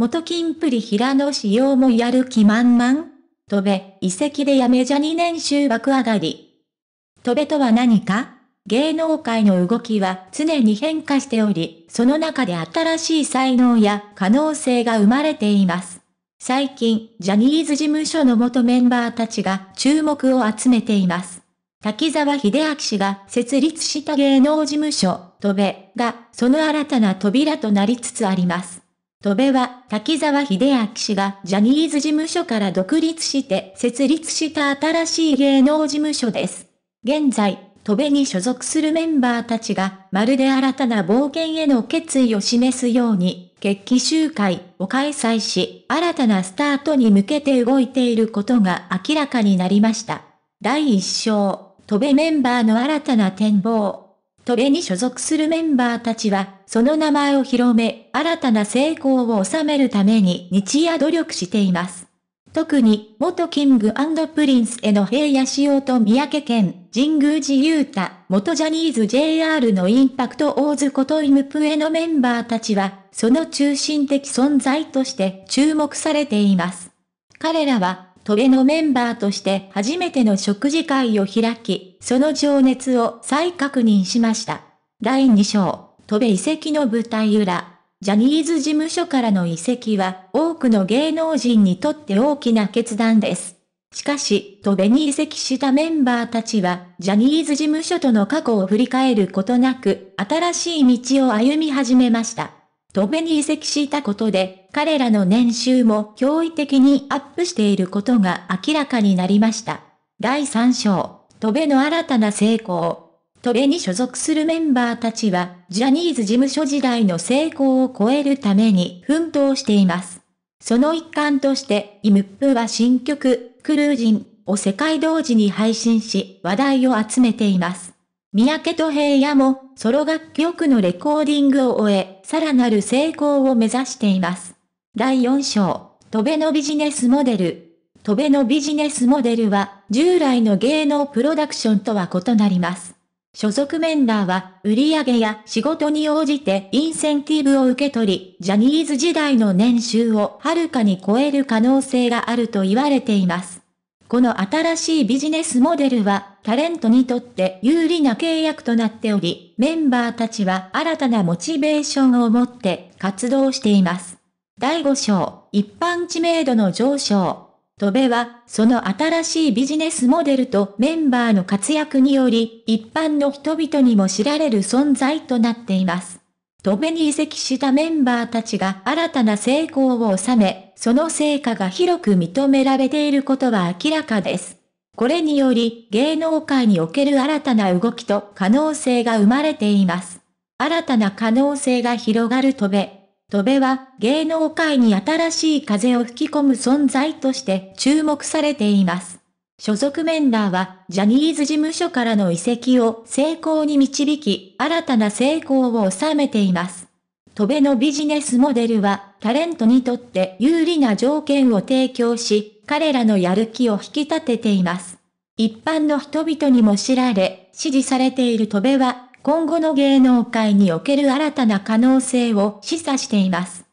元金プリ平野仕様もやる気満々飛べ、遺跡でやめじゃ2年収爆上がり。飛べとは何か芸能界の動きは常に変化しており、その中で新しい才能や可能性が生まれています。最近、ジャニーズ事務所の元メンバーたちが注目を集めています。滝沢秀明氏が設立した芸能事務所、飛べが、その新たな扉となりつつあります。戸部は滝沢秀明氏がジャニーズ事務所から独立して設立した新しい芸能事務所です。現在、戸部に所属するメンバーたちが、まるで新たな冒険への決意を示すように、決起集会を開催し、新たなスタートに向けて動いていることが明らかになりました。第1章、戸部メンバーの新たな展望。トベに所属するメンバーたちは、その名前を広め、新たな成功を収めるために日夜努力しています。特に、元キングプリンスへの平野仕様と三宅県、神宮寺雄太、元ジャニーズ JR のインパクト大津ことイムプエのメンバーたちは、その中心的存在として注目されています。彼らは、トベのメンバーとして初めての食事会を開き、その情熱を再確認しました。第2章、トベ遺跡の舞台裏。ジャニーズ事務所からの移籍は多くの芸能人にとって大きな決断です。しかし、トベに移籍したメンバーたちは、ジャニーズ事務所との過去を振り返ることなく、新しい道を歩み始めました。トベに移籍したことで、彼らの年収も驚異的にアップしていることが明らかになりました。第3章、トベの新たな成功。トベに所属するメンバーたちは、ジャニーズ事務所時代の成功を超えるために奮闘しています。その一環として、イムップは新曲、クルージンを世界同時に配信し、話題を集めています。三宅と平野もソロ楽曲のレコーディングを終え、さらなる成功を目指しています。第4章、戸辺のビジネスモデル。戸辺のビジネスモデルは、従来の芸能プロダクションとは異なります。所属メンバーは、売上や仕事に応じてインセンティブを受け取り、ジャニーズ時代の年収をはるかに超える可能性があると言われています。この新しいビジネスモデルは、タレントにとって有利な契約となっており、メンバーたちは新たなモチベーションを持って活動しています。第5章、一般知名度の上昇。戸部は、その新しいビジネスモデルとメンバーの活躍により、一般の人々にも知られる存在となっています。戸部に移籍したメンバーたちが新たな成功を収め、その成果が広く認められていることは明らかです。これにより、芸能界における新たな動きと可能性が生まれています。新たな可能性が広がる戸部。戸部は芸能界に新しい風を吹き込む存在として注目されています。所属メンバーはジャニーズ事務所からの移籍を成功に導き、新たな成功を収めています。戸部のビジネスモデルはタレントにとって有利な条件を提供し、彼らのやる気を引き立てています。一般の人々にも知られ、支持されている戸部は今後の芸能界における新たな可能性を示唆しています。